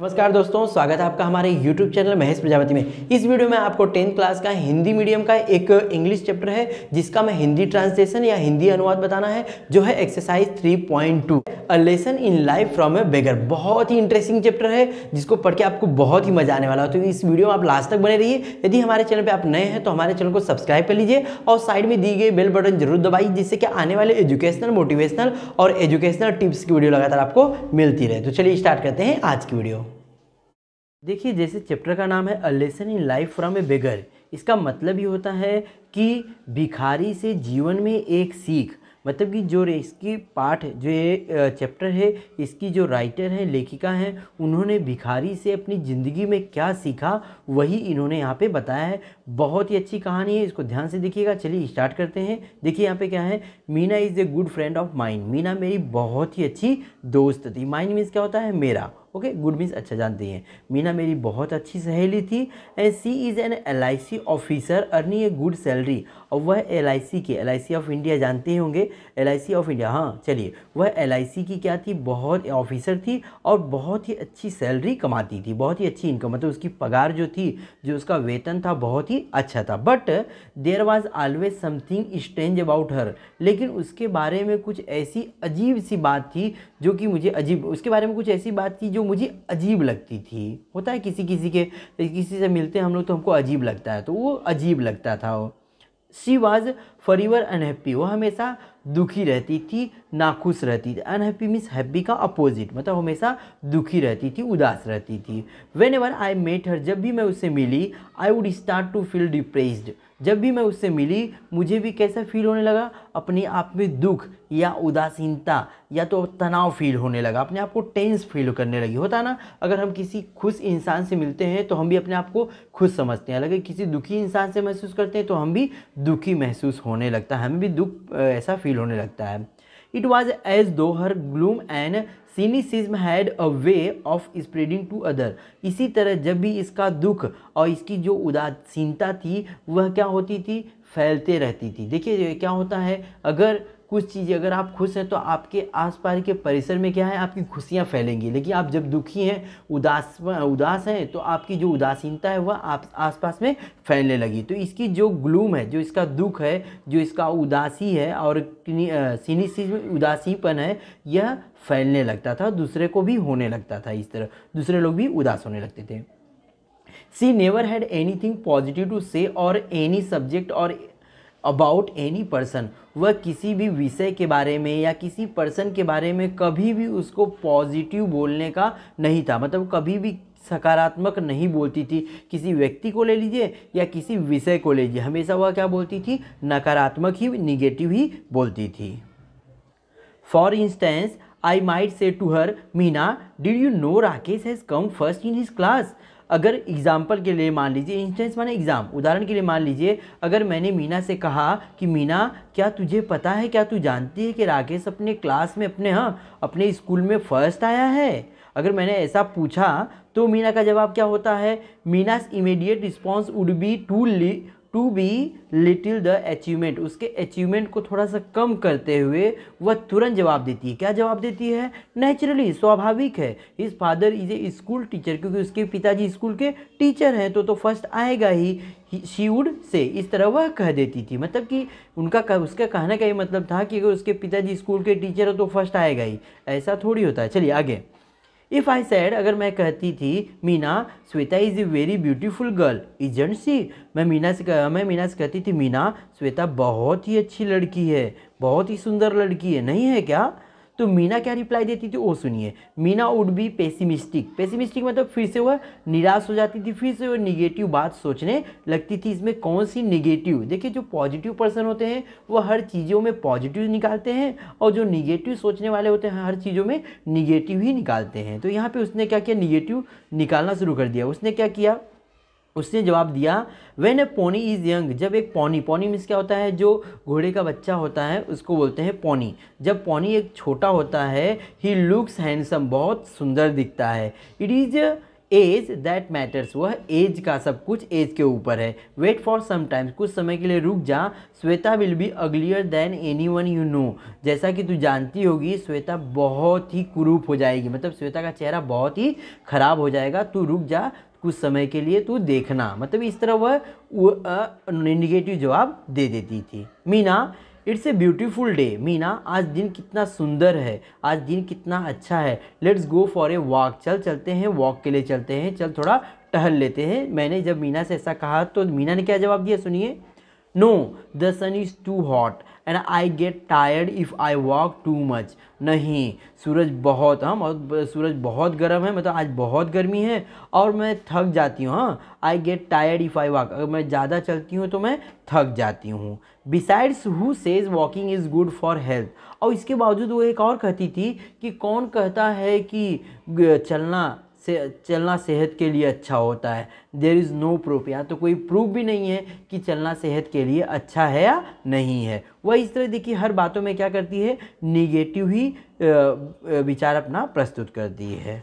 नमस्कार दोस्तों स्वागत है आपका हमारे YouTube चैनल महेश प्रजापति में इस वीडियो में आपको टेंथ क्लास का हिंदी मीडियम का एक इंग्लिश चैप्टर है जिसका मैं हिंदी ट्रांसलेशन या हिंदी अनुवाद बताना है जो है exercise 3.2 a lesson in life from a beggar बहुत ही इंटरेस्टिंग चैप्टर है जिसको पढ़ के आपको बहुत ही मजा आने वाला हो तो इस वीडियो में आप लास्ट तक बने रहिए यदि हमारे चैनल पर आप नए हैं तो हमारे चैनल को सब्सक्राइब कर लीजिए और साइड में दी गई बेल बटन जरूर दबाइए जिससे कि आने वाले एजुकेशनल मोटिवेशनल और एजुकेशनल टिप्स की वीडियो लगातार आपको मिलती रहे तो चलिए स्टार्ट करते हैं आज की वीडियो देखिए जैसे चैप्टर का नाम है a lesson in life from a beggar इसका मतलब ये होता है कि भिखारी से जीवन में एक सीख मतलब कि जो इसकी पाठ जो ये चैप्टर है इसकी जो राइटर हैं लेखिका हैं उन्होंने भिखारी से अपनी ज़िंदगी में क्या सीखा वही इन्होंने यहाँ पे बताया है बहुत ही अच्छी कहानी है इसको ध्यान से देखिएगा चलिए स्टार्ट करते हैं देखिए यहाँ पे क्या है Meena is a good friend of mind Meena मेरी बहुत ही अच्छी दोस्त थी माइंड मीन्स क्या होता है मेरा ओके गुड मीन्स अच्छा जानते हैं मीना मेरी बहुत अच्छी सहेली थी and she is an L I C officer earning a good salary और वह एल आई सी के L I C of India जानते होंगे L I C of India हाँ चलिए वह एल आई सी की क्या थी बहुत ऑफिसर थी और बहुत ही अच्छी सैलरी कमाती थी बहुत ही अच्छी इनकम मतलब उसकी पगार जो थी जो उसका वेतन था बहुत ही अच्छा था but there was always something strange about her लेकिन उसके बारे में कुछ ऐसी अजीब सी बात थी जो कि मुझे अजीब उसके बारे में कुछ ऐसी बात थी जो जो मुझे अजीब लगती थी होता है किसी किसी के किसी से मिलते हम लोग तो हमको अजीब लगता है तो वो अजीब लगता था वो शी वॉज फॉरीवर अनहैप्पी वो हमेशा दुखी रहती थी नाखुश रहती थी अनहैप्पी मीन्स हैप्पी का अपोजिट मतलब हमेशा दुखी रहती थी उदास रहती थी whenever I met her जब भी मैं उससे मिली I would start to feel depressed जब भी मैं उससे मिली मुझे भी कैसा फील होने लगा अपने आप में दुख या उदासीनता या तो तनाव फील होने लगा अपने आप को टेंस फील करने लगी होता है ना अगर हम किसी खुश इंसान से मिलते हैं तो हम भी अपने आप को खुश समझते हैं अगर किसी दुखी इंसान से महसूस करते हैं तो हम भी दुखी महसूस होने लगता है हमें भी दुख ऐसा फील होने लगता है it was as though her gloom and cynicism had a way of spreading to other इसी तरह जब भी इसका दुख और इसकी जो उदासीनता थी वह क्या होती थी फैलते रहती थी देखिए क्या होता है अगर कुछ चीज़ें अगर आप खुश हैं तो आपके आस पास के परिसर में क्या है आपकी खुशियाँ फैलेंगी लेकिन आप जब दुखी हैं उदास उदास हैं तो आपकी जो उदासीनता है वह आप आस पास में फैलने लगी तो इसकी जो ग्लूम है जो इसका दुख है जो इसका उदासी है और सीनिसिज्म उदासीपन है यह फैलने लगता था दूसरे को भी होने लगता था इस तरह दूसरे लोग भी उदास होने लगते थे she never had anything positive to say और एनी सब्जेक्ट और अबाउट एनी पर्सन वह किसी भी विषय के बारे में या किसी पर्सन के बारे में कभी भी उसको पॉजिटिव बोलने का नहीं था मतलब कभी भी सकारात्मक नहीं बोलती थी किसी व्यक्ति को ले लीजिए या किसी विषय को ले लीजिए हमेशा वह क्या बोलती थी नकारात्मक ही निगेटिव ही बोलती थी for instance I might say to her Meena did you know Rakesh has come first in his class अगर एग्ज़ाम्पल के लिए मान लीजिए इंस्टेंस माने एग्ज़ाम उदाहरण के लिए मान लीजिए अगर मैंने मीना से कहा कि मीना क्या तुझे पता है क्या तू जानती है कि राकेश अपने क्लास में अपने हाँ अपने स्कूल में फर्स्ट आया है अगर मैंने ऐसा पूछा तो मीना का जवाब क्या होता है Meena's immediate response would be to to belittle the achievement उसके अचीवमेंट को थोड़ा सा कम करते हुए वह तुरंत जवाब देती है क्या जवाब देती है नेचुरली स्वाभाविक है his father is a school teacher क्योंकि उसके पिताजी स्कूल के टीचर हैं तो तो फर्स्ट आएगा ही शी वुड से इस तरह वह कह देती थी मतलब कि उनका कह, उसका कहने का ये मतलब था कि अगर उसके पिताजी स्कूल के टीचर हो तो फर्स्ट आएगा ही ऐसा थोड़ी होता है चलिए आगे इफ़ आई सैड अगर मैं कहती थी Meena Shweta is a very beautiful girl and she मैं मीना से कह, मैं मीना से कहती थी मीना श्वेता बहुत ही अच्छी लड़की है बहुत ही सुंदर लड़की है नहीं है क्या तो मीना क्या रिप्लाई देती थी वो सुनिए Meena would be pessimistic pessimistic मतलब फिर से वह निराश हो जाती थी फिर से वह निगेटिव बात सोचने लगती थी इसमें कौन सी निगेटिव देखिए जो पॉजिटिव पर्सन होते हैं वह हर चीज़ों में पॉजिटिव निकालते हैं और जो निगेटिव सोचने वाले होते हैं हर चीज़ों में निगेटिव ही निकालते हैं तो यहाँ पर उसने क्या किया निगेटिव निकालना शुरू कर दिया उसने क्या किया उसने जवाब दिया when a pony is young जब एक पोनी पोनी मीन्स क्या होता है जो घोड़े का बच्चा होता है उसको बोलते हैं पोनी जब पोनी एक छोटा होता है ही लुक्स हैंडसम बहुत सुंदर दिखता है it is age that matters वह एज का सब कुछ एज के ऊपर है वेट फॉर सम टाइम्स कुछ समय के लिए रुक जा Shweta will be uglier than anyone you know जैसा कि तू जानती होगी श्वेता बहुत ही कुरूप हो जाएगी मतलब श्वेता का चेहरा बहुत ही खराब हो जाएगा तू रुक जा कुछ समय के लिए तू तो देखना मतलब इस तरह वह निगेटिव जवाब दे देती थी Meena it's a beautiful day Meena आज दिन कितना सुंदर है आज दिन कितना अच्छा है let's go for a walk चल चलते हैं वॉक के लिए चलते हैं चल थोड़ा टहल लेते हैं मैंने जब मीना से ऐसा कहा तो मीना ने क्या जवाब दिया सुनिए no the sun is too hot and I get tired if I walk too much नहीं सूरज बहुत और हाँ, सूरज बहुत गर्म है मतलब आज बहुत गर्मी है और मैं थक जाती हूँ हाँ I get tired if I walk अगर मैं ज़्यादा चलती हूँ तो मैं थक जाती हूँ besides who says walking is good for health और इसके बावजूद वो एक और कहती थी कि कौन कहता है कि चलना से चलना सेहत के लिए अच्छा होता है देर इज़ नो प्रूफ यहाँ तो कोई प्रूफ भी नहीं है कि चलना सेहत के लिए अच्छा है या नहीं है वह इस तरह देखिए हर बातों में क्या करती है निगेटिव ही विचार अपना प्रस्तुत करती है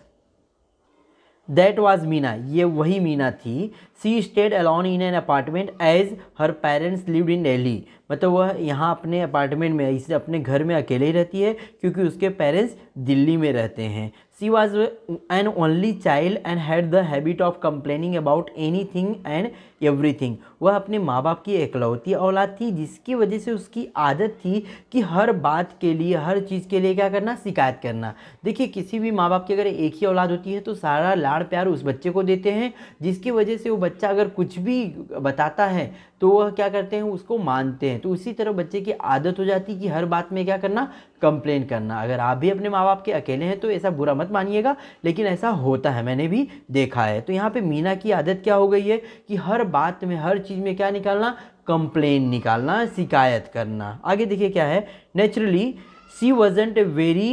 दैट वॉज मीना ये वही मीना थी she stayed alone in an apartment as her parents live in Delhi मतलब वह यहाँ अपने अपार्टमेंट में इसे अपने घर में अकेले ही रहती है क्योंकि उसके पेरेंट्स दिल्ली में रहते हैं an only child and had the habit of complaining about anything and everything वह अपने माँ बाप की एकलौती औलाद थी जिसकी वजह से उसकी आदत थी कि हर बात के लिए हर चीज़ के लिए क्या करना शिकायत करना देखिए किसी भी माँ बाप की अगर एक ही औलाद होती है तो सारा लाड़ प्यार उस बच्चे को देते हैं जिसकी वजह से वो बच्चा अगर कुछ भी बताता है तो वह क्या करते हैं उसको मानते हैं तो उसी तरह बच्चे की आदत हो जाती है कि हर बात में क्या करना कंप्लेन करना अगर आप भी अपने माँ बाप के अकेले हैं तो ऐसा बुरा मत मानिएगा लेकिन ऐसा होता है मैंने भी देखा है तो यहाँ पे मीना की आदत क्या हो गई है कि हर बात में हर चीज़ में क्या निकालना कंप्लेन निकालना शिकायत करना आगे देखिए क्या है naturally she wasn't a very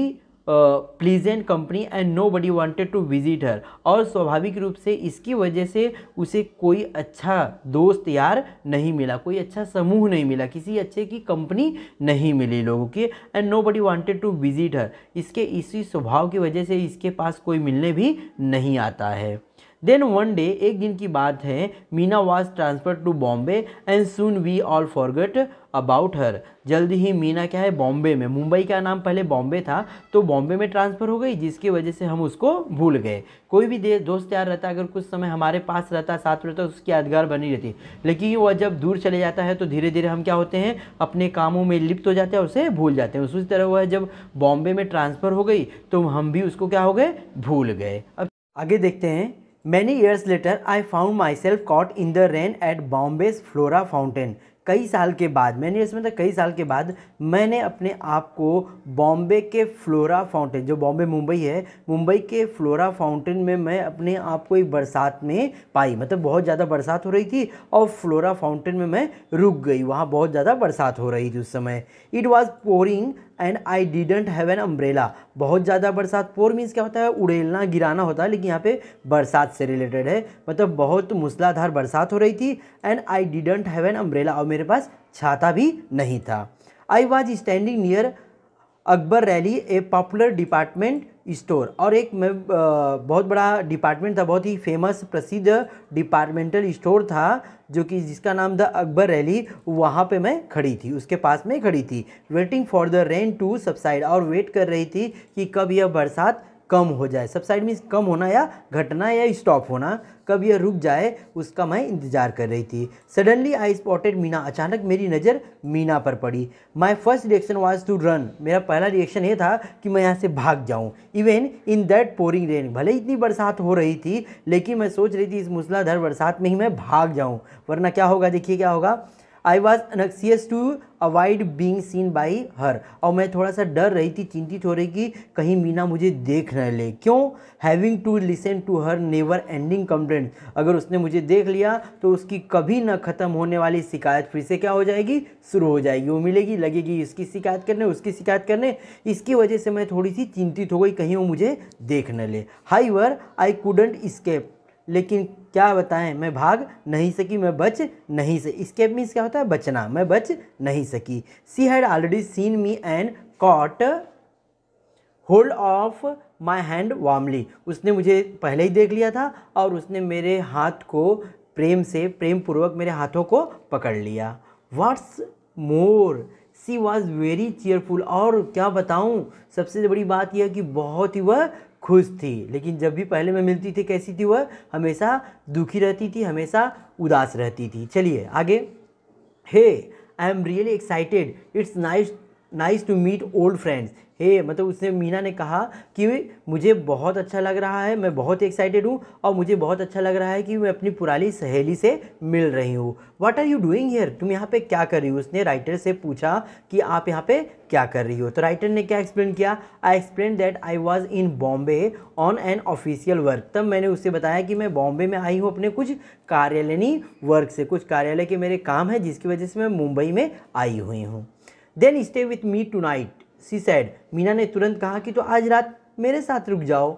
pleasant company and nobody wanted to visit her और स्वाभाविक रूप से इसकी वजह से उसे कोई अच्छा दोस्त यार नहीं मिला कोई अच्छा समूह नहीं मिला किसी अच्छे की कंपनी नहीं मिली लोगों की and nobody wanted to visit her इसके इसी स्वभाव की वजह से इसके पास कोई मिलने भी नहीं आता है देन वन डे एक दिन की बात है Meena was transfer to Bombay and soon we all forget about her जल्दी ही मीना क्या है बॉम्बे में मुंबई का नाम पहले बॉम्बे था तो बॉम्बे में ट्रांसफ़र हो गई जिसकी वजह से हम उसको भूल गए कोई भी दे दोस्त यार रहता अगर कुछ समय हमारे पास रहता साथ में रहता तो उसकी यादगार बनी रहती लेकिन वह जब दूर चले जाता है तो धीरे धीरे हम क्या होते हैं अपने कामों में लिप्त हो जाते हैं उसे भूल जाते हैं उसी तरह वह जब बॉम्बे में ट्रांसफ़र हो गई तो हम भी उसको क्या हो गए भूल गए अब आगे देखते हैं many years later I found myself caught in the rain at Bombay Flora Fountain कई साल के बाद मैंने इसमें मतलब कई साल के बाद मैंने अपने आप को बॉम्बे के फ्लोरा फाउंटेन जो बॉम्बे मुंबई है मुंबई के फ्लोरा फाउंटेन में मैं अपने आप को एक बरसात में पाई मतलब बहुत ज़्यादा बरसात हो रही थी और फ्लोरा फाउंटेन में मैं रुक गई वहाँ बहुत ज़्यादा बरसात हो रही थी उस समय it was pouring and I didn't have an umbrella बहुत ज़्यादा बरसात पोर मीन्स क्या होता है उड़ेलना गिराना होता है लेकिन यहाँ पे बरसात से रिलेटेड है मतलब बहुत मूसलाधार बरसात हो रही थी and I didn't have an umbrella और मेरे पास छाता भी नहीं था I was standing near Akbarallys a popular department store और एक बहुत बड़ा डिपार्टमेंट था बहुत ही फेमस प्रसिद्ध डिपार्टमेंटल स्टोर था जो कि जिसका नाम था अकबर रैली वहाँ पे मैं खड़ी थी उसके पास में खड़ी थी waiting for the rain to subside और वेट कर रही थी कि कब यह बरसात कम हो जाए सबसाइड मीन्स कम होना या घटना या स्टॉप होना कब यह रुक जाए उसका मैं इंतजार कर रही थी सडनली आई स्पॉटेड मीना अचानक मेरी नज़र मीना पर पड़ी my first reaction was to run मेरा पहला रिएक्शन ये था कि मैं यहाँ से भाग जाऊँ even in that pouring rain भले इतनी बरसात हो रही थी लेकिन मैं सोच रही थी इस मूसलाधार बरसात में ही मैं भाग जाऊँ वरना क्या होगा देखिए क्या होगा I was anxious to avoid being seen by her और मैं थोड़ा सा डर रही थी चिंतित हो रही कि कहीं मीना मुझे देख न ले क्यों having to listen to her never ending complaint अगर उसने मुझे देख लिया तो उसकी कभी ना ख़त्म होने वाली शिकायत फिर से क्या हो जाएगी शुरू हो जाएगी वो मिलेगी लगेगी इसकी शिकायत करने उसकी शिकायत करने इसकी वजह से मैं थोड़ी सी चिंतित हो गई कहीं वो मुझे देख न ले however I couldn't escape लेकिन क्या बताएं मैं भाग नहीं सकी मैं बच नहीं सकी इसके मीन्स क्या होता है बचना मैं बच नहीं सकी she had already seen me and caught hold of my hand warmly उसने मुझे पहले ही देख लिया था और उसने मेरे हाथ को प्रेम से प्रेम पूर्वक मेरे हाथों को पकड़ लिया what's more she was very cheerful और क्या बताऊँ सबसे बड़ी बात यह कि बहुत ही वह खुश थी लेकिन जब भी पहले में मिलती थी कैसी थी वह हमेशा दुखी रहती थी हमेशा उदास रहती थी चलिए आगे hey I am really excited it's nice nice to meet old friends hey मतलब उसने मीना ने कहा कि मुझे बहुत अच्छा लग रहा है मैं बहुत एक्साइटेड हूँ और मुझे बहुत अच्छा लग रहा है कि मैं अपनी पुरानी सहेली से मिल रही हूँ what are you doing here तुम यहाँ पे क्या कर रही हो उसने राइटर से पूछा कि आप यहाँ पे क्या कर रही हो तो राइटर ने क्या एक्सप्लेन किया I explain that I was in Bombay on an official work तब मैंने उससे बताया कि मैं बॉम्बे में आई हूँ अपने कुछ कार्यालयनी वर्क से कुछ कार्यालय के मेरे काम है जिसकी वजह से मैं मुंबई में आई हुई हूँ then stay with me tonight she said Meena ने तुरंत कहा कि तो आज रात मेरे साथ रुक जाओ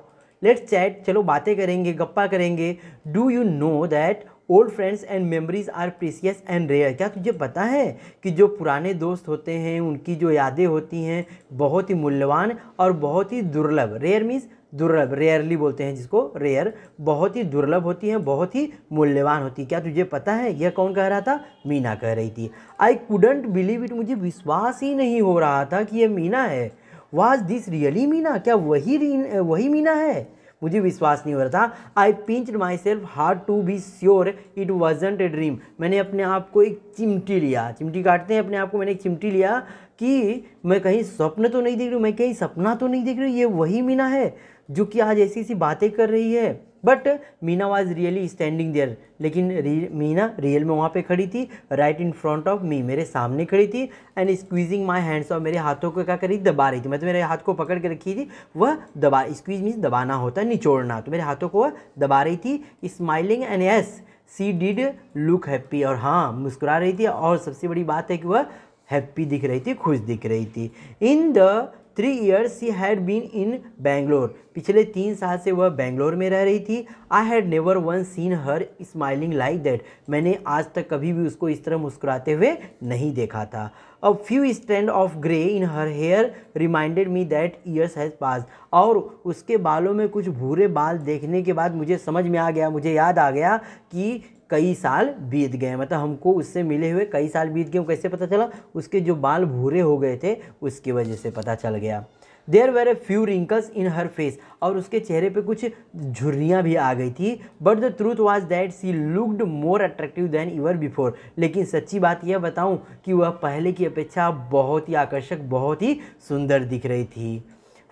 लेट्स चैट चलो बातें करेंगे गप्पा करेंगे do you know that old friends and memories are precious and rare क्या तुझे पता है कि जो पुराने दोस्त होते हैं उनकी जो यादें होती हैं बहुत ही मूल्यवान और बहुत ही दुर्लभ रेयर मीन्स दुर्लभ रेयरली बोलते हैं जिसको रेयर बहुत ही दुर्लभ होती हैं बहुत ही मूल्यवान होती है क्या तुझे पता है यह कौन कह रहा था मीना कह रही थी आई कुडंट बिलीव इट मुझे विश्वास ही नहीं हो रहा था कि यह मीना है वाज दिस रियली मीना क्या वही वही मीना है मुझे विश्वास नहीं हो रहा था I pinch myself hard to be sure it wasn't a dream मैंने अपने आप को एक चिमटी लिया चिमटी काटते हैं अपने आप को मैंने एक चिमटी लिया कि मैं कहीं स्वप्न तो नहीं देख रही हूँ मैं कहीं सपना तो नहीं देख रही ये वही मीना है जो कि आज ऐसी ऐसी बातें कर रही है but Meena was really standing there लेकिन री, मीना रियल में वहाँ पे खड़ी थी right in front of me मेरे सामने खड़ी थी एंड स्क्वीजिंग माय हैंड्स और मेरे हाथों को क्या करी दबा रही थी मतलब मेरे हाथ को पकड़ के रखी थी वह दबा स्क्वीज मीन्स दबाना होता है निचोड़ना तो मेरे हाथों को वह दबा रही थी smiling and yes she did look happy और हाँ मुस्कुरा रही थी और सबसे बड़ी बात है कि वह हैप्पी दिख रही थी खुश दिख रही थी in the three years she had been in Bangalore पिछले तीन साल से वह बेंगलोर में रह रही थी I had never once seen her smiling like that मैंने आज तक कभी भी उसको इस तरह मुस्कुराते हुए नहीं देखा था a few strands of grey in her hair reminded me that years has pass और उसके बालों में कुछ भूरे बाल देखने के बाद मुझे समझ में आ गया मुझे याद आ गया कि कई साल बीत गए मतलब हमको उससे मिले हुए कई साल बीत गए कैसे पता चला उसके जो बाल भूरे हो गए थे उसकी वजह से पता चल गया there were a few wrinkles in her face और उसके चेहरे पे कुछ झुर्रियाँ भी आ गई थी but the truth was that she looked more attractive than ever before लेकिन सच्ची बात यह बताऊँ कि वह पहले की अपेक्षा बहुत ही आकर्षक बहुत ही सुंदर दिख रही थी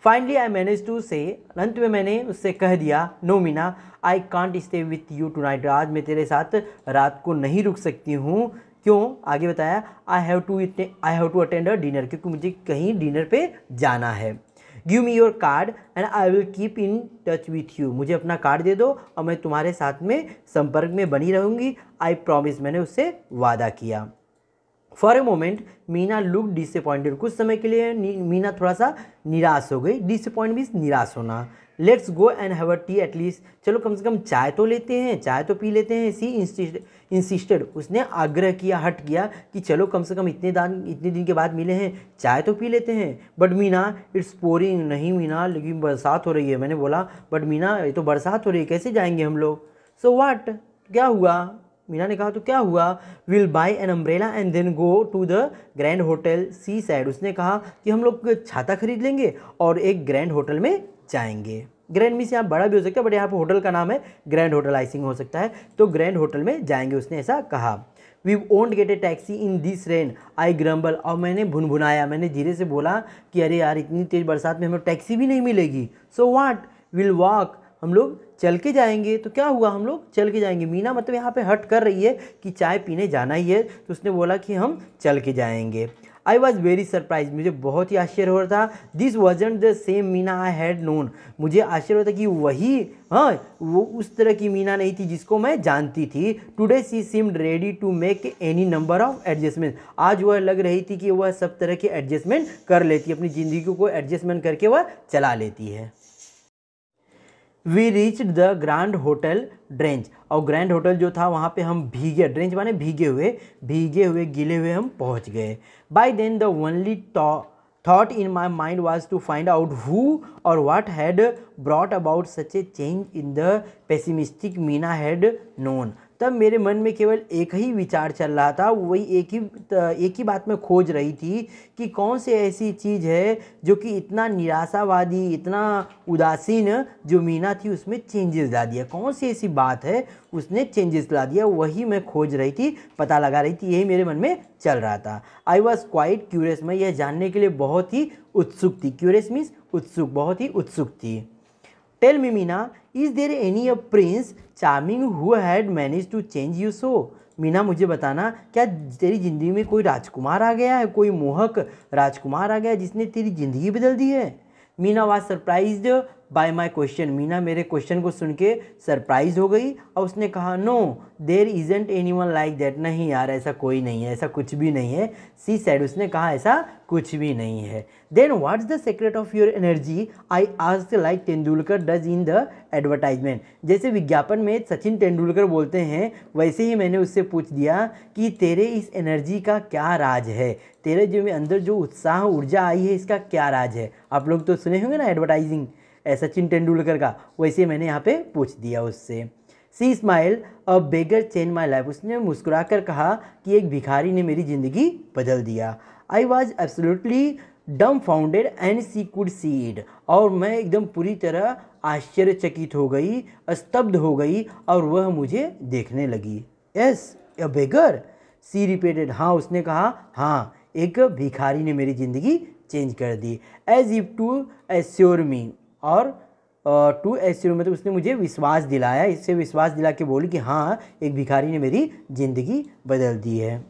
फाइनली आई मैनेज टू से अंत में मैंने उससे कह दिया no Meena I can't stay with you tonight आज मैं तेरे साथ रात को नहीं रुक सकती हूँ क्यों आगे बताया I have to I have to attend a dinner क्योंकि मुझे कहीं डिनर पे जाना है give me your card and I will keep in touch with you मुझे अपना कार्ड दे दो और मैं तुम्हारे साथ में संपर्क में बनी रहूँगी आई प्रॉमिस मैंने उससे वादा किया for a moment Meena look disappointed कुछ समय के लिए मीना थोड़ा सा निराश हो गई डिसअपॉइंट भी निराश होना let's go and have a tea at least चलो कम से कम चाय तो लेते हैं चाय तो पी लेते हैं सी इंसिस्टेड उसने आग्रह किया हट किया कि चलो कम से कम इतने दान इतने दिन के बाद मिले हैं चाय तो पी लेते हैं बट मीना इट्स पोरिंग नहीं मीना लेकिन बरसात हो रही है मैंने बोला बट मीना ये तो बरसात हो रही है कैसे जाएंगे हम लोग सो so वाट क्या हुआ मीना ने कहा तो क्या हुआ we'll buy an umbrella and then go to the Grand Hotel seaside उसने कहा कि हम लोग छाता खरीद लेंगे और एक ग्रैंड होटल में जाएंगे ग्रैंड मीस यहाँ बड़ा भी हो सकता है बट यहाँ पर होटल का नाम है ग्रैंड होटल आइसिंग हो सकता है तो ग्रैंड होटल में जाएंगे उसने ऐसा कहा we won't get a taxi in this rain I grumble और मैंने भुनभुनाया मैंने धीरे से बोला कि अरे यार इतनी तेज़ बरसात में हमें टैक्सी भी नहीं मिलेगी सो वाट विल वॉक हम लोग चल के जाएंगे तो क्या हुआ हम लोग चल के जाएंगे मीना मतलब यहाँ पे हट कर रही है कि चाय पीने जाना ही है तो उसने बोला कि हम चल के जाएंगे आई वॉज वेरी सरप्राइज मुझे बहुत ही आश्चर्य हो रहा था this wasn't the same Meena I had known मुझे आश्चर्य होता कि वही हाँ वो उस तरह की मीना नहीं थी जिसको मैं जानती थी today she seemed ready to make any number of adjustment आज वह लग रही थी कि वह सब तरह के एडजस्टमेंट कर लेती अपनी ज़िंदगी को एडजस्टमेंट करके वह चला लेती है we reach the Grand Hotel drench और ग्रैंड होटल जो था वहाँ पे हम भीगे ड्रेंच माने भीगे हुए भीगे हुए गिले हुए हम पहुँच गए by then the only thought in my mind was to find out who और what had brought about such a change in the pessimistic Meena I had तब मेरे मन में केवल एक ही विचार चल रहा था वही एक ही एक ही बात में खोज रही थी कि कौन सी ऐसी चीज़ है जो कि इतना निराशावादी इतना उदासीन जो मीना थी उसमें चेंजेस ला दिया कौन सी ऐसी बात है उसने चेंजेस ला दिया वही मैं खोज रही थी पता लगा रही थी यही मेरे मन में चल रहा था आई वॉज क्वाइट क्यूरियस मैं यह जानने के लिए बहुत ही उत्सुक थी क्यूरियस मीन्स उत्सुक बहुत ही उत्सुक थी tell me Meena is there any a prince charming who had manage to change you so Meena मुझे बताना क्या तेरी ज़िंदगी में कोई राजकुमार आ गया है कोई मोहक राजकुमार आ गया जिसने तेरी ज़िंदगी बदल दी है Meena was surprise by my question Meena मेरे क्वेश्चन को सुन के सरप्राइज़ हो गई और उसने कहा no there isn't anyone like that नहीं यार ऐसा कोई नहीं है ऐसा कुछ भी नहीं है सी सैड उसने कहा ऐसा कुछ भी नहीं है then what's the secret of your energy I ask like Tendulkar does in the advertisement जैसे विज्ञापन में सचिन तेंदुलकर बोलते हैं वैसे ही मैंने उससे पूछ दिया कि तेरे इस एनर्जी का क्या राज है तेरे जो अंदर जो उत्साह ऊर्जा आई है इसका क्या राज है आप लोग तो सुने होंगे ना एडवर्टाइजिंग सचिन तेंदुलकर का वैसे मैंने यहाँ पे पूछ दिया उससे she smile a beggar change my life उसने मुस्कुरा कर कहा कि एक भिखारी ने मेरी ज़िंदगी बदल दिया I was absolutely dumbfounded and she could see it और मैं एकदम पूरी तरह आश्चर्यचकित हो गई स्तब्ध हो गई और वह मुझे देखने लगी यस अ बेगर सी रिपीटेड हाँ उसने कहा हाँ एक भिखारी ने मेरी ज़िंदगी चेंज कर दी as if to assure me और टू एस सी मतलब उसने मुझे विश्वास दिलाया इससे विश्वास दिला के बोली कि हाँ एक भिखारी ने मेरी ज़िंदगी बदल दी है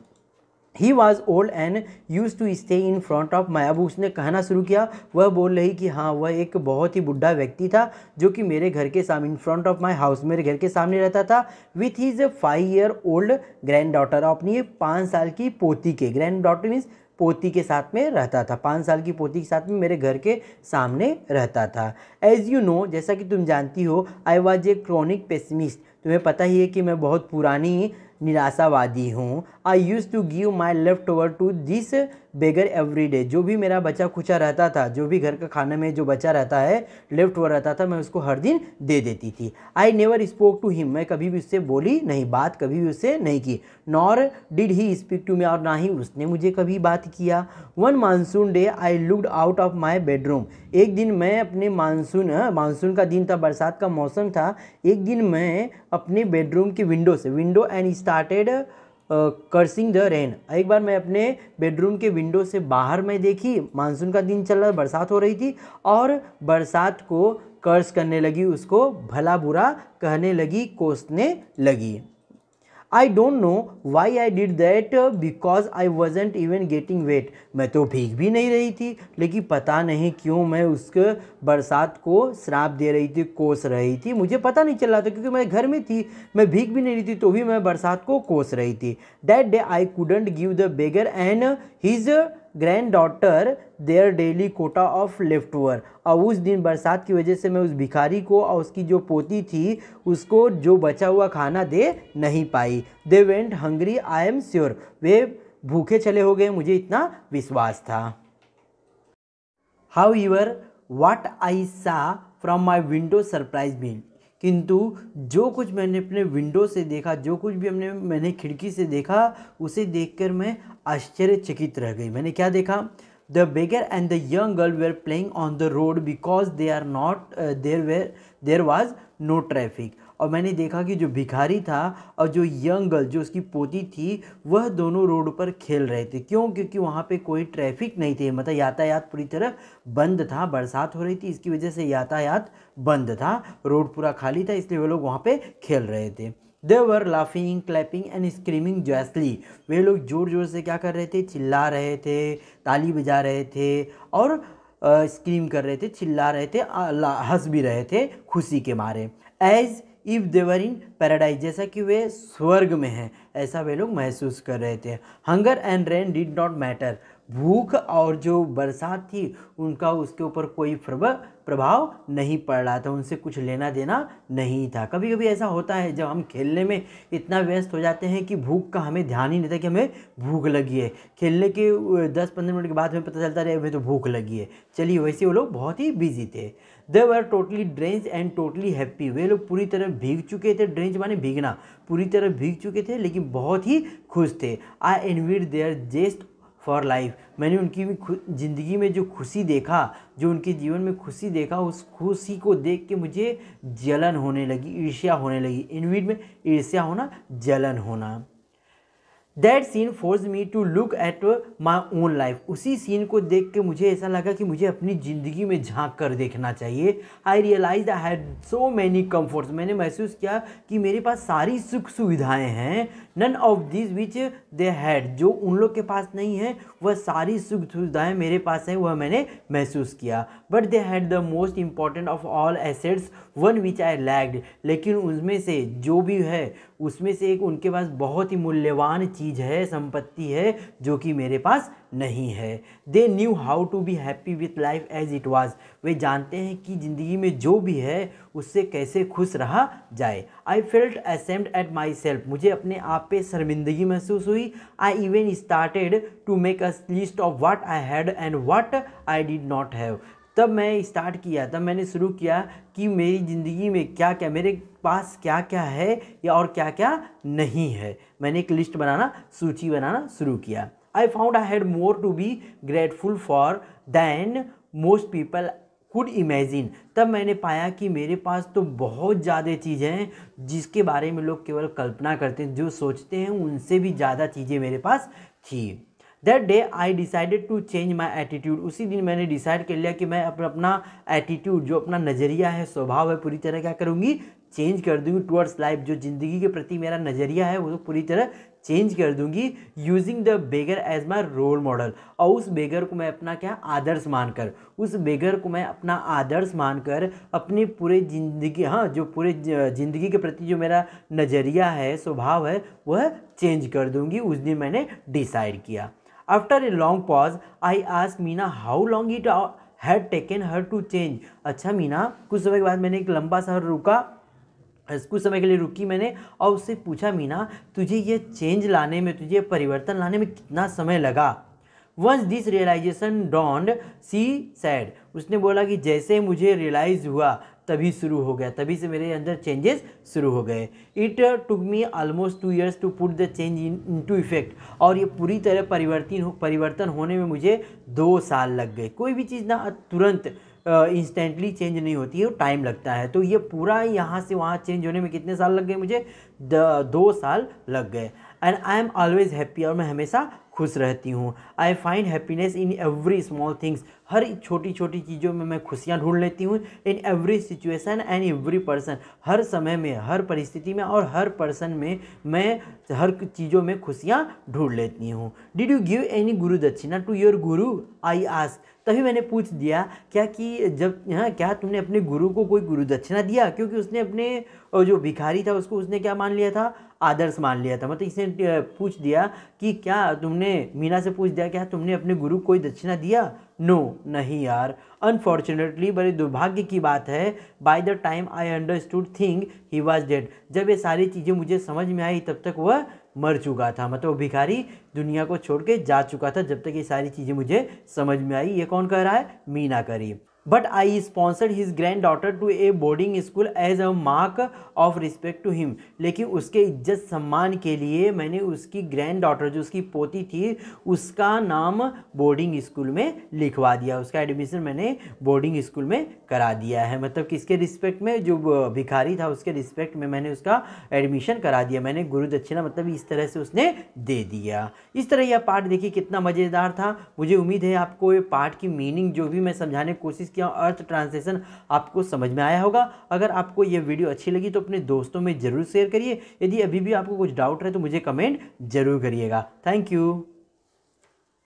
he was old and used to stay in front of my अब उसने कहना शुरू किया वह बोल रही कि हाँ वह एक बहुत ही बुढ़ा व्यक्ति था जो कि मेरे घर के सामने in front of my house मेरे घर के सामने रहता था with his five year old granddaughter अपनी पाँच साल की पोती के ग्रैंड डॉटर मीन्स पोती के साथ में रहता था पाँच साल की पोती के साथ में मेरे घर के सामने रहता था एज़ यू नो जैसा कि तुम जानती हो आई वॉज ए क्रॉनिक पेसमिस्ट तुम्हें पता ही है कि मैं बहुत पुरानी निराशावादी हूँ I used to give my leftover to this beggar every day जो भी मेरा बचा खुचा रहता था जो भी घर का खाने में जो बचा रहता है लेफ्ट हुआ रहता था मैं उसको हर दिन दे देती थी I never spoke to him मैं कभी भी उससे बोली नहीं बात कभी भी उससे नहीं की nor did he speak to me और ना ही उसने मुझे कभी बात किया one monsoon day I looked out of my bedroom एक दिन मैं अपने मानसून हाँ, मानसून का दिन था बरसात का मौसम था एक दिन मैं अपने बेडरूम की विंडो से window and started cursing the rain एक बार मैं अपने बेडरूम के विंडो से बाहर मैं देखी मानसून का दिन चल रहा बरसात हो रही थी और बरसात को कर्स करने लगी उसको भला बुरा कहने लगी कोसने लगी I don't know why I did that because I wasn't even getting wet मैं तो भीग भी नहीं रही थी लेकिन पता नहीं क्यों मैं उसके बरसात को श्राप दे रही थी कोस रही थी मुझे पता नहीं चल रहा था क्योंकि मैं घर में थी मैं भीग भी नहीं रही थी तो भी मैं बरसात को कोस रही थी that day I couldn't give the beggar and his granddaughter their daily quota of leftover और उस दिन बरसात की वजह से मैं उस भिखारी को और उसकी जो पोती थी उसको जो बचा हुआ खाना दे नहीं पाई they went hungry I am sure they भूखे चले हो गए मुझे इतना विश्वास था how your what I saw from my window surprise me किंतु जो कुछ मैंने अपने विंडो से देखा जो कुछ भी हमने मैंने खिड़की से देखा उसे देखकर मैं आश्चर्यचकित रह गई मैंने क्या देखा the beggar and the young girl were playing on the road because they are not there were there was no traffic और मैंने देखा कि जो भिखारी था और जो यंग गर्ल जो उसकी पोती थी वह दोनों रोड पर खेल रहे थे क्यों क्योंकि वहाँ पे कोई ट्रैफिक नहीं थे मतलब यातायात पूरी तरह बंद था बरसात हो रही थी इसकी वजह से यातायात बंद था रोड पूरा खाली था इसलिए वे लोग वहाँ पर खेल रहे थे they were laughing clapping and screaming joyously वे लोग ज़ोर ज़ोर से क्या कर रहे थे चिल्ला रहे थे ताली बजा रहे थे और स्क्रीम कर रहे थे चिल्ला रहे थे हंस भी रहे थे खुशी के मारे as if they were in paradise जैसा कि वे स्वर्ग में हैं ऐसा वे लोग महसूस कर रहे थे hunger and rain did not matter भूख और जो बरसात थी उनका उसके ऊपर कोई प्रभाव प्रभाव नहीं पड़ रहा था उनसे कुछ लेना देना नहीं था कभी कभी ऐसा होता है जब हम खेलने में इतना व्यस्त हो जाते हैं कि भूख का हमें ध्यान ही नहीं था कि हमें भूख लगी है खेलने के दस पंद्रह मिनट के बाद हमें पता चलता रहे हमें तो भूख लगी है चलिए वैसे वो लोग बहुत ही बिजी थे they were totally drenched and totally happy वे लोग पूरी तरह भीग चुके थे ड्रेंज माने भीगना पूरी तरह भीग चुके थे लेकिन बहुत ही खुश थे I envied their zest for life मैंने उनकी ज़िंदगी में जो खुशी देखा जो उनके जीवन में खुशी देखा उस खुशी को देख के मुझे जलन होने लगी ईर्ष्या होने लगी इनविट में ईर्ष्या होना जलन होना that scene forced me to look at my own life उसी सीन को देख के मुझे ऐसा लगा कि मुझे अपनी ज़िंदगी में झांक कर देखना चाहिए I realised I had so many comforts मैंने महसूस किया कि मेरे पास सारी सुख सुविधाएँ हैं none of this which they had जो उन लोग के पास नहीं है वह सारी सुख सुविधाएँ मेरे पास हैं वह मैंने महसूस किया but they had the most important of all assets one which I lacked लेकिन उनमें से जो भी है उसमें से एक उनके पास बहुत ही मूल्यवान चीज़ है संपत्ति है जो कि मेरे पास नहीं है they knew how to be happy with life as it was वे जानते हैं कि ज़िंदगी में जो भी है उससे कैसे खुश रहा जाए I felt ashamed at myself मुझे अपने आप पे शर्मिंदगी महसूस हुई I even started to make a list of what I had and what I did not have तब मैं स्टार्ट किया तब मैंने शुरू किया कि मेरी ज़िंदगी में क्या क्या मेरे पास क्या क्या है या और क्या क्या नहीं है मैंने एक लिस्ट बनाना सूची बनाना शुरू किया I found I had more to be grateful for than most people could imagine तब मैंने पाया कि मेरे पास तो बहुत ज़्यादा चीज़ें हैं जिसके बारे में लोग केवल कल्पना करते हैं जो सोचते हैं उनसे भी ज़्यादा चीज़ें मेरे पास थी that day I decided to change my attitude उसी दिन मैंने डिसाइड कर लिया कि मैं अपना अपना एटीट्यूड जो अपना नज़रिया है स्वभाव है पूरी तरह क्या करूँगी चेंज कर दूँगी टूअर्ड्स लाइफ जो ज़िंदगी के प्रति मेरा नज़रिया है वो तो पूरी तरह चेंज कर दूंगी using the beggar as my role model और उस बेगर को मैं अपना क्या आदर्श मानकर उस बेगर को मैं अपना आदर्श मानकर अपनी पूरे ज़िंदगी हाँ जो पूरे ज़िंदगी के प्रति जो मेरा नज़रिया है स्वभाव है वह चेंज कर दूंगी उस दिन मैंने डिसाइड किया after a long pause I ask Meena how long it had taken her to change अच्छा मीना कुछ समय के बाद मैंने एक लंबा सा रुका कुछ समय के लिए रुकी मैंने और उससे पूछा मीना तुझे ये चेंज लाने में तुझे परिवर्तन लाने में कितना समय लगा once this realisation dawned she said उसने बोला कि जैसे मुझे रियलाइज़ हुआ तभी शुरू हो गया तभी से मेरे अंदर चेंजेस शुरू हो गए it took me almost two years to put the change into effect और ये पूरी तरह परिवर्तन हो परिवर्तन होने में मुझे दो साल लग गए कोई भी चीज़ ना तुरंत इंस्टेंटली चेंज नहीं होती है टाइम लगता है तो ये पूरा यहाँ से वहाँ चेंज होने में कितने साल लग गए मुझे दो साल लग गए and I am always happy और मैं हमेशा खुश रहती हूँ I find happiness in every small things हर छोटी छोटी चीज़ों में मैं खुशियाँ ढूंढ लेती हूँ in every situation and every person हर समय में हर परिस्थिति में और हर पर्सन में मैं हर चीज़ों में खुशियाँ ढूंढ लेती हूँ डिड यू गिव एनी गुरु दक्षिणा टू योर गुरु आई आस्क तभी मैंने पूछ दिया क्या कि जब हाँ क्या तुमने अपने गुरु को कोई गुरु दक्षिणा दिया क्योंकि उसने अपने जो भिखारी था उसको उसने क्या मान लिया था आदर्श मान लिया था मतलब इसने पूछ दिया कि क्या तुमने मीना से पूछ दिया क्या तुमने अपने गुरु कोई दक्षिणा दिया नो no, नहीं यार अनफॉर्चुनेटली बड़े दुर्भाग्य की बात है by the time I understood thing he was dead जब ये सारी चीज़ें मुझे समझ में आई तब तक वह मर चुका था मतलब वो भिखारी दुनिया को छोड़ के जा चुका था जब तक ये सारी चीज़ें मुझे समझ में आई ये कौन कह रहा है Meena Karim but I sponsored his granddaughter to a boarding school as a mark of respect to him लेकिन उसके इज्जत सम्मान के लिए मैंने उसकी ग्रैंड डॉटर जो उसकी पोती थी उसका नाम बोर्डिंग स्कूल में लिखवा दिया उसका एडमिशन मैंने बोर्डिंग स्कूल में करा दिया है मतलब किसके रिस्पेक्ट में जो भिखारी था उसके रिस्पेक्ट में मैंने उसका एडमिशन करा दिया मैंने गुरु दक्षिणा मतलब इस तरह से उसने दे दिया इस तरह यह पाठ देखिए कितना मज़ेदार था मुझे उम्मीद है आपको ये पाठ की मीनिंग जो भी मैं समझाने की कोशिश इसका अर्थ ट्रांसलेशन आपको समझ में आया होगा अगर आपको यह वीडियो अच्छी लगी तो अपने दोस्तों में ज़रूर शेयर करिए यदि अभी भी आपको कुछ डाउट है तो मुझे कमेंट ज़रूर करिएगा थैंक यू